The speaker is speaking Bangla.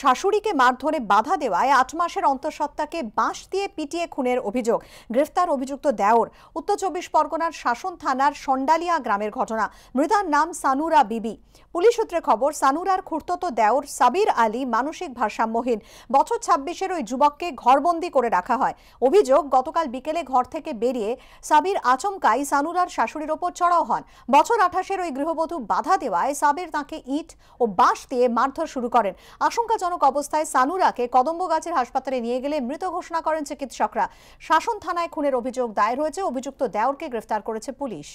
শাশুড়িকে মারধরে বাধা দেওয়ায় আট মাসের অন্তঃসত্ত্বাকে বাঁশ দিয়ে পিটিয়ে খুনের অভিযোগ গ্রেফতার অভিযুক্ত দেওর উত্তর চব্বিশ পরগনার শাসন থানার সন্ডালিয়া গ্রামের ঘটনা মৃতার নাম সানুরা বিবি পুলিশ সূত্রে খবর সানুরার খুর্তত দেওর সাবির আলী মানসিক ভারসাম্যহীন বছর ছাব্বিশের ওই যুবককে ঘরবন্দি করে রাখা হয় অভিযোগ গতকাল বিকেলে ঘর থেকে বেরিয়ে সাবির আচমকাই সানুরার শাশুড়ির ওপর চড়াও হন বছর আঠাশের ওই গৃহবধূ বাধা দেওয়ায় সাবির তাকে ইট ও বাঁশ দিয়ে মারধর শুরু করেন আশঙ্কাজনক অবস্থায় সানুরাকে কদম্বগাছের হাসপাতালে নিয়ে গেলে মৃত ঘোষণা করেন চিকিৎসকরা শাসন থানায় খুনের অভিযোগ দায়ের হয়েছে অভিযুক্ত দেওরকে গ্রেফতার করেছে পুলিশ